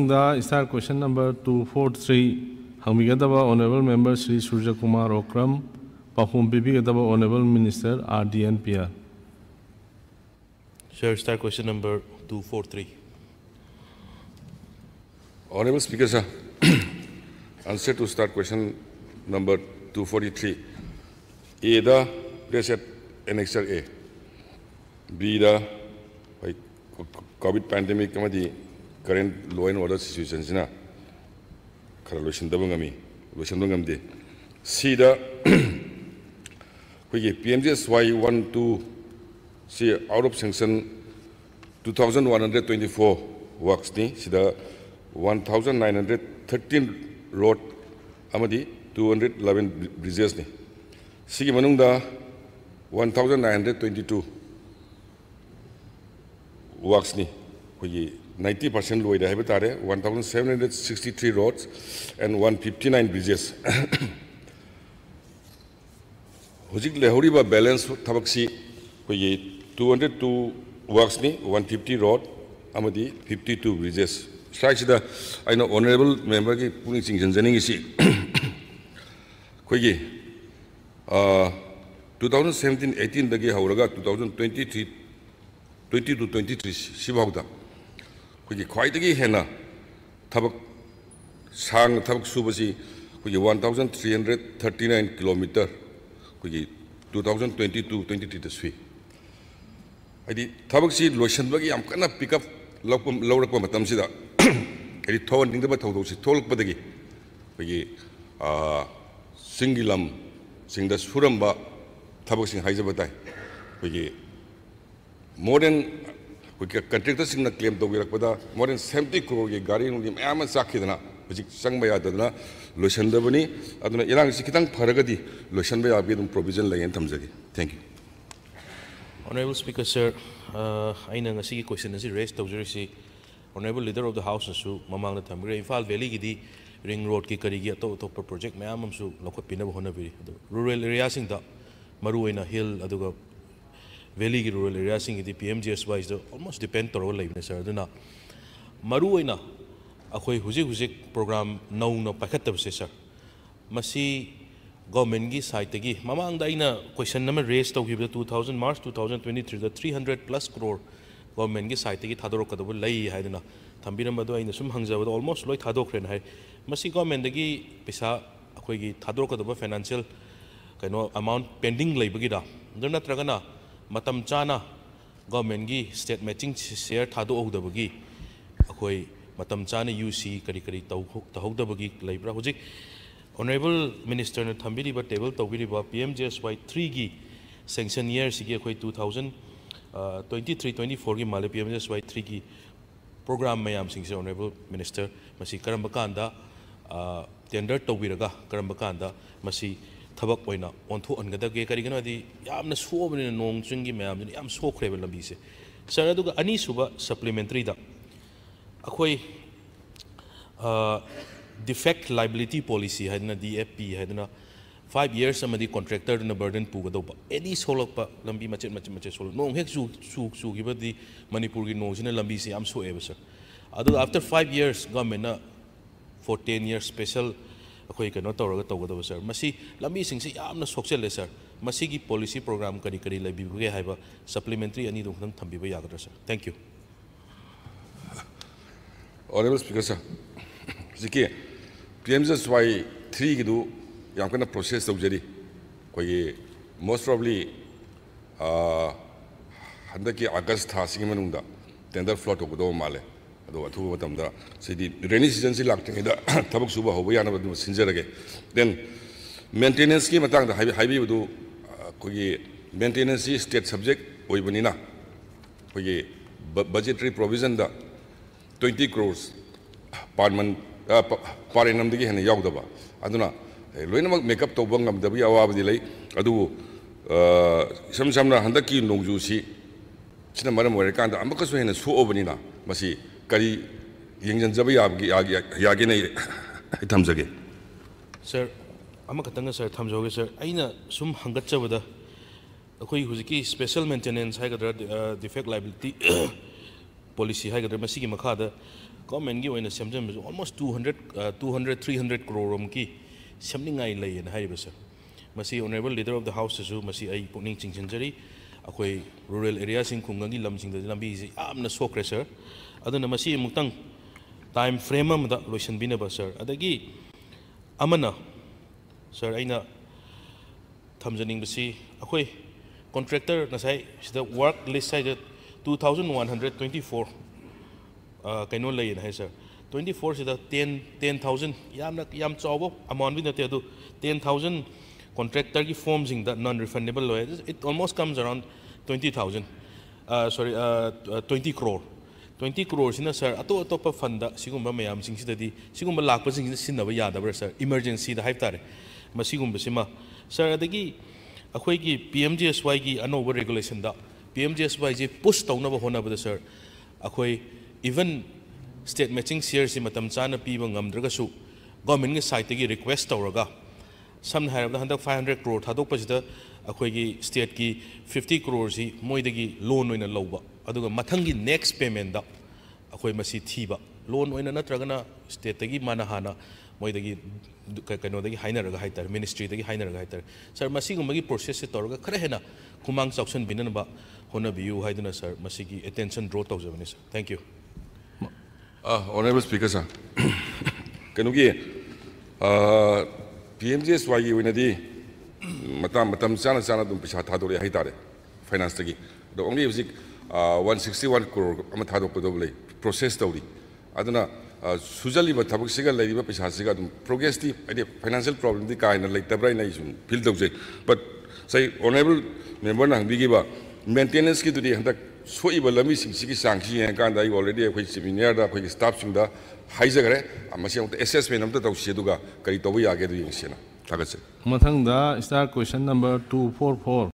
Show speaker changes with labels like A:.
A: Star question number two four three हमीगदब honourable member Shri Surya Kumar Okram पफूम पीबीगदब honourable minister R D N P R sir star question number two four three
B: honourable speaker sir answer to star question number two forty three a the at an एक्सर a b the Covid current law and order situation sina khara lo shin dabang ami lo shin dabang de si da kuye 12 si out sanction 2124 works ni si da 1913 road amadi 211 bridges ni si ki 1922 works ni kuye 90% loida haibe tare 1763 roads and 159 bridges hojik lehori ba balance thabaksi ko ye 202 works ni 150 road amadi 52 bridges sai sida i know honorable member ki puni sing janjani si ko ye 2017 18 dagi hauraga 2023 20 to 23 sibagda ꯑꯩꯈꯣꯏꯒꯤ ꯈ꯭ꯋꯥꯏꯗꯒꯤ ꯍꯦꯟꯅ ꯊꯕꯛ ꯁꯥꯡꯅ ꯊꯕꯛ ꯁꯨꯕꯁꯤ ꯑꯩꯈꯣꯏꯒꯤ one thousand three hundred thirty nine kilometre ꯑꯩꯈꯣꯏꯒꯤ two thousand twenty two twenty ꯊ꯭ꯔꯤꯗ ꯁꯨꯏ ꯍꯥꯏꯗꯤ ꯊꯕꯛꯁꯤ ꯂꯣꯏꯁꯤꯟꯕꯒꯤ ꯌꯥꯝ ꯀꯟꯅ ꯄꯤꯛꯑꯞ ꯂꯧꯔꯛꯄ ꯂꯧꯔꯛꯄ ꯃꯇꯝꯁꯤꯗ ꯍꯥꯏꯗꯤ ꯊꯧꯍꯟꯅꯤꯡꯗꯕ ꯊꯧꯗꯣꯛꯁꯤ ꯊꯣꯛꯂꯛꯄꯗꯒꯤ ꯑꯩꯈꯣꯏꯒꯤ ꯆꯤꯡꯒꯤ ꯂꯝꯁꯤꯡꯗ ꯁꯨꯔꯝꯕ ꯊꯕꯛꯁꯤꯡ ꯍꯥꯏꯖꯕ ꯇꯥꯏ ꯑꯩꯈꯣꯏꯒꯤ ꯃꯣꯔ ꯗꯦꯟ ꯀꯟꯇ꯭ꯔꯦꯛꯇꯔ ꯁꯤꯡꯅ ꯀ꯭ꯂꯦꯝ ꯇꯧꯕꯤꯔꯛꯄꯗ ꯃꯣꯔ ꯗꯦꯟ ꯁꯦꯚꯦꯟꯇꯤ ꯀ꯭ꯔꯣꯔꯒꯤ ꯒꯥꯔꯤ ꯅꯨꯡꯂꯤ ꯃꯌꯥꯝ ꯑꯃ ꯆꯥꯛꯈꯤꯗꯅ ꯍꯧꯖꯤꯛ ꯆꯪꯕ ꯌꯥꯗꯗꯅ ꯂꯣꯏꯁꯤꯟꯗꯕꯅꯤ ꯑꯗꯨꯅ ꯏꯔꯥꯡꯁꯤ ꯈꯤꯇꯪ ꯐꯔꯒꯗꯤ ꯂꯣꯏꯁꯤꯟꯕ ꯌꯥꯕꯒꯤ ꯑꯗꯨꯝ ꯄ꯭ꯔꯣꯕꯤꯖꯟ ꯂꯩꯌꯦꯅ ꯊꯝꯖꯒꯦ thank you
A: Honorable Speaker sir ꯑꯩꯅ ꯉꯁꯤꯒꯤ ꯀꯣꯏꯁꯟ ꯑꯁꯤ ꯔꯦꯁ ꯇꯧꯖꯔꯤꯁꯤ Honorable Leader of the House-nsu mamang na thamgre Imphal Valley gi di ring road ki kari gi ato ato project mayam amsu lokhot pinaba honabiri rural areas sing da maru ina hill aduga ꯚꯦꯂꯤꯒꯤ rural ꯑꯦꯔꯤꯌꯥꯁꯤꯡꯒꯤꯗꯤ P M G S ꯋꯥꯏꯁꯤꯗ almost depend ꯇꯧꯔꯒ ꯂꯩꯕꯅꯦ ꯁꯥꯔ ꯑꯗꯨꯅ ꯃꯔꯨ ꯑꯣꯏꯅ ꯑꯩꯈꯣꯏ ꯍꯧꯖꯤꯛ ꯍꯧꯖꯤꯛ ꯄ꯭ꯔꯣꯒ꯭ꯔꯥꯝ ꯅꯧꯅ ꯄꯥꯏꯈꯠꯇꯕꯁꯦ ꯁꯥꯔ ꯃꯁꯤ ꯒꯣꯔꯃꯦꯟꯒꯤ ꯁꯥꯏꯠꯇꯒꯤ ꯃꯃꯥꯡꯗ ꯑꯩꯅ ꯀꯣꯏꯁꯟ ꯑꯃ ꯔꯦꯁ ꯇꯧꯈꯤꯕꯗ two thousand March two thousand twenty ꯊ꯭ꯔꯤꯗ ꯊ꯭ꯔꯤ ꯍꯟꯗ꯭ꯔꯦꯗ ꯄ꯭ꯂꯁ ꯀ꯭ꯔꯣꯔ ꯒꯣꯔꯃꯦꯟꯒꯤ ꯁꯥꯏꯠꯇꯒꯤ ꯊꯥꯗꯣꯔꯛꯀꯗꯕ ꯂꯩ ꯍꯥꯏꯗꯅ ꯊꯝꯕꯤꯔꯝꯕꯗꯣ ꯑꯩꯅ ꯁꯨꯝ ꯍꯪꯖꯕꯗ ꯑꯣꯜꯃꯣꯁ ꯂꯣꯏ ꯊꯥꯗꯣꯛꯈ꯭ꯔꯦꯅ ꯍꯥꯏ ꯃꯁꯤ ꯒꯣꯔꯃꯦꯟꯗꯒꯤ ꯄꯩꯁꯥ ꯑꯩꯈꯣꯏꯒꯤ ꯊꯥꯗꯣꯔꯛꯀꯗꯕ ꯐꯥꯏꯅꯥꯟꯁꯤꯌꯦꯜ ꯀꯩꯅꯣ ꯑꯦꯃꯥꯎꯟ ꯄꯦꯟꯗꯤꯡ ꯂꯩꯕꯒꯤꯔ ꯑꯗꯨ ꯅꯠꯇ꯭ꯔꯒꯅ मम चाना गवर्नमेंट की स्टेट मैचिंग शेयर थादोदी अखोई यू सी करी करी तौदी लेब्रा हजिक ऑनरेबल मिनिस्टर ने टेबल तौब P M J S Y three की सेंशन इयर से अखोई two thousand twenty three twenty four की माले P M J S Y three की पोग्राम मैम से ऑनरेबल मिनिस्टर करम कान टेंडर तौर करम ꯊꯕꯛ ꯑꯣꯏꯅ ꯑꯣꯟꯊꯣꯛꯍꯟꯒꯗꯒꯦ ꯀꯔꯤꯒꯤꯅꯣꯗꯤ ꯌꯥꯝꯅ ꯁꯣꯛꯑꯕꯅꯤꯅ ꯅꯣꯡ ꯆꯤꯡꯒꯤ ꯃꯌꯥꯝꯁꯤꯅ ꯌꯥꯝ ꯁꯣꯛꯈ꯭ꯔꯦꯕ ꯂꯝꯕꯤꯁꯦ ꯁꯥꯔ ꯑꯗꯨꯒ ꯑꯅꯤꯁꯨꯕ ꯁꯄ꯭ꯂꯤꯃꯦꯟꯇꯔꯤꯗ ꯑꯩꯈꯣꯏ ꯗꯤꯐꯦꯛ ꯂꯥꯏꯕꯤꯂꯤꯇꯤ ꯄꯣꯂꯤꯁꯤ ꯍꯥꯏꯗꯅ ꯗꯤ ꯑꯦꯐ ꯄꯤ ꯍꯥꯏꯗꯅ ꯐꯥꯏꯚ ꯌꯔꯁ ꯑꯃꯗꯤ ꯀꯣꯟꯇ꯭ꯔꯦꯛꯇꯔꯗꯨꯅ ꯕꯔꯗꯟ ꯄꯨꯒꯗꯧꯕ ꯑꯦꯅꯤ ꯁꯣꯛꯂꯛꯄ ꯂꯝꯕꯤ ꯃꯆꯦꯠ ꯃꯆꯦꯠ ꯃꯆꯦꯠ ꯁꯣꯛꯂꯛꯄ ꯅꯣꯡ ꯍꯦꯛ ꯆꯨꯈꯤꯕꯗꯤ ꯃꯅꯤꯄꯨꯔꯒꯤ ꯅꯣꯡꯁꯤꯅ ꯂꯝꯕꯤꯁꯦ ꯌꯥꯝ ꯁꯣꯛꯑꯦꯕ ꯁꯥꯔ ꯑꯗꯨꯒ ꯑꯥꯐꯇꯔ ꯐꯥꯏꯚ ꯌꯔꯁ ꯒꯣꯔꯃꯦꯟꯅ ꯐꯣꯔ ꯇꯦꯟ ꯌꯔꯁ ꯁ꯭ꯄꯦꯁꯦꯜ ꯑꯩꯈꯣꯏ ꯀꯩꯅꯣ ꯇꯧꯔꯒ ꯇꯧꯒꯗꯕ ꯁꯥꯔ ꯃꯁꯤ ꯂꯝꯕꯤꯁꯤꯡꯁꯤ ꯌꯥꯝꯅ ꯁꯣꯛꯆꯜꯂꯦ ꯁꯥꯔ ꯃꯁꯤꯒꯤ ꯄꯣꯂꯤꯁꯤ ꯄ꯭ꯔꯣꯒ꯭ꯔꯥꯝ ꯀꯔꯤ ꯀꯔꯤ ꯂꯩꯕꯤꯕꯒꯦ ꯍꯥꯏꯕ ꯁꯄ꯭ꯂꯤꯃꯦꯟꯇꯔꯤ
B: ꯑꯅꯤꯗꯨ ꯈꯛꯇꯪ ꯊꯝꯕꯤꯕ ꯌꯥꯒꯗ꯭ꯔꯥ sir thank you honourable speaker sir हजिकी P M G S Y three की यम कन प्रोसेस तौजरी अखोगी मोस्ट प्रॉब्ली हंकी अगस्त था टेंडर फ्लोट होगद माले रेनी सीजन से लाद सूब हो दें मेन्टेनेंस की मतलब अखोगी मेन्टेनेंस स्टेट सब्जेक्ट हो budgetary provision twenty crores per month पर यादव अना लोन मेकअप तब गमी अवाबी सम सामना से नौजूसी मरमक हेन सोनी ꯀꯔꯤ ꯌꯦꯡꯁꯤꯟꯖꯕ ꯌꯥꯒꯦꯅ ꯑꯩ ꯊꯝꯖꯒꯦ
A: ꯁꯔ ꯑꯃꯈꯛꯇꯪꯒ ꯁꯔ ꯊꯝꯖꯍꯧꯒꯦ ꯁꯔ ꯑꯩꯅ ꯁꯨꯝ ꯍꯪꯒꯠꯆꯕꯗ ꯑꯩꯈꯣꯏ ꯍꯧꯖꯤꯛꯀꯤ ꯁ꯭ꯄꯦꯁꯦꯜ ꯃꯦꯟꯇꯦꯅꯦꯟꯁ ꯍꯥꯏꯒꯗ꯭ꯔꯥ ꯗꯤꯐꯦꯛ ꯂꯥꯏꯕꯤꯂꯤꯇꯤ ꯄꯣꯂꯤꯁꯤ ꯍꯥꯏꯒꯗ꯭ꯔꯥ ꯃꯁꯤꯒꯤ ꯃꯈꯥꯗ ꯒꯣꯔꯃꯦꯟꯒꯤ ꯑꯣꯏꯅ ꯁꯦꯝꯖꯤꯟꯕꯁꯨ almost two hundred two hundred three hundred ꯀ꯭ꯔꯣꯔꯣꯝꯒꯤ ꯁꯦꯝꯅꯤꯡꯉꯥꯏ ꯂꯩꯌꯦꯅ ꯍꯥꯏꯔꯤꯕ ꯁꯔ ꯃꯁꯤ ꯑꯣꯅꯔꯦꯕꯜ ꯂꯤꯗꯔ ꯑꯣꯐ ꯗ ꯍꯥꯎꯁꯇꯁꯨ ꯃꯁꯤ ꯑꯩ ꯄꯨꯛꯅꯤꯡ ꯆꯤꯡꯁꯤꯟꯖꯔꯤ akoi rural area sing khungangi lam sing da lambi ji amna so sir aduna masi mutang time frame am da bina ba sir adagi amana sir aina thamjaning besi akoi contractor na sai sida work list sai 2124 kaino lai na sir 24 sida 10 10000 yamna yam chawbo amon bina te adu 10000 contract target forms in the non-refundable loan, it almost comes around 20,000, uh, sorry, uh, uh, 20 crore. 20 crores in sir, ato ato pa funda, sigumba mayam sing si dadi, sigumba lakpa sing si sinna ba yada sir, emergency da hype tare, ma sigumba sima, sir adagi, akoy ki PMGSY ki ano over regulation da, PMGSY je push tau na ba hona ba sir, even state matching shares si matam chana pi ba ngam draga su, government ge site ki request tau raga, ꯁꯝꯅ ꯍꯥꯏꯔꯕꯗ ꯍꯟꯗꯛ five hundred crore ꯊꯥꯗꯣꯛꯄꯁꯤꯗ ꯑꯩꯈꯣꯏꯒꯤ ꯁ꯭ꯇꯦꯠꯀꯤ fifty ꯀ꯭ꯔꯣꯔꯁꯤ ꯃꯣꯏꯗꯒꯤ ꯂꯣꯟ ꯑꯣꯏꯅ ꯂꯧꯕ ꯑꯗꯨꯒ ꯃꯊꯪꯒꯤ ꯅꯦꯛꯁ ꯄꯦꯃꯦꯟꯗ ꯑꯩꯈꯣꯏ ꯃꯁꯤ ꯊꯤꯕ ꯂꯣꯟ ꯑꯣꯏꯅ ꯅꯠꯇ꯭ꯔꯒꯅ ꯁ꯭ꯇꯦꯠꯇꯒꯤ ꯃꯥꯅ ꯍꯥꯟꯅ ꯃꯣꯏꯗꯒꯤ ꯀꯩꯅꯣꯗꯒꯤ ꯍꯥꯏꯅꯔꯒ ꯍꯥꯏꯇꯥꯔꯦ ꯃꯤꯅꯤꯁꯇ꯭ꯔꯤꯗꯒꯤ ꯍꯥꯏꯅꯔꯒ ꯍꯥꯏꯇꯥꯔꯦ ꯁꯥꯔ ꯃꯁꯤꯒꯨꯝꯕꯒꯤ ꯄ꯭ꯔꯣꯁꯦꯁꯁꯤ ꯇꯧꯔꯒ ꯈꯔ ꯍꯦꯟꯅ ꯈꯨꯃꯥꯡ ꯆꯥꯎꯁꯟꯕꯤꯅꯅꯕ ꯍꯣꯠꯅꯕꯤꯌꯨ ꯍꯥꯏꯗꯨꯅ ꯁꯥꯔ ꯃꯁꯤꯒꯤ ꯑꯦꯇꯦꯟꯁꯟ ꯗ꯭ꯔꯣ ꯇꯧꯖꯕꯅꯤ sir thank you
B: honourable speaker sir ꯀꯩꯅꯣꯒꯤ एस वाई की पैसा फाइनेंस ओनली हजिक वन सिक्सटी वन क्रोर तौरी ले प्रोसेस सूजल पैसा प्रोग्रेस फाइनेंशियल प्रॉब्लम कहीं फील तौज बट सही ऑनरेबल मेम्बर हम भी मेन्टेनेंस की हमको 소입의 럼이싱식이 상시에 간다 이거 already 아ꯩꯈꯣꯏ ꯁꯦꯃꯤꯅꯥꯔꯗ ꯑꯩꯈꯣꯏꯒꯤ ꯁ꯭ꯇꯥꯐꯁꯤꯡꯗ ꯍꯥꯏꯖꯈ꯭ꯔꯦ ꯑꯃꯁꯤ ꯑꯃꯨꯛꯇ ꯑꯦꯁꯦꯁꯃꯦꯟ ꯑꯝꯇ ꯇꯧꯁꯤ ꯑꯗꯨꯒ ꯀꯔꯤ ꯇꯧꯕ ꯌꯥꯒꯦꯗꯣ ꯌꯦꯡꯁꯤꯅ ꯊꯥꯒꯠꯆꯔꯤ ꯃꯊꯪꯗ
A: ꯁ꯭ꯇꯥꯔ ꯀꯣꯏꯁꯟ ꯅꯝꯕꯔ ꯇꯨ ꯐꯣꯔ ꯐꯣꯔ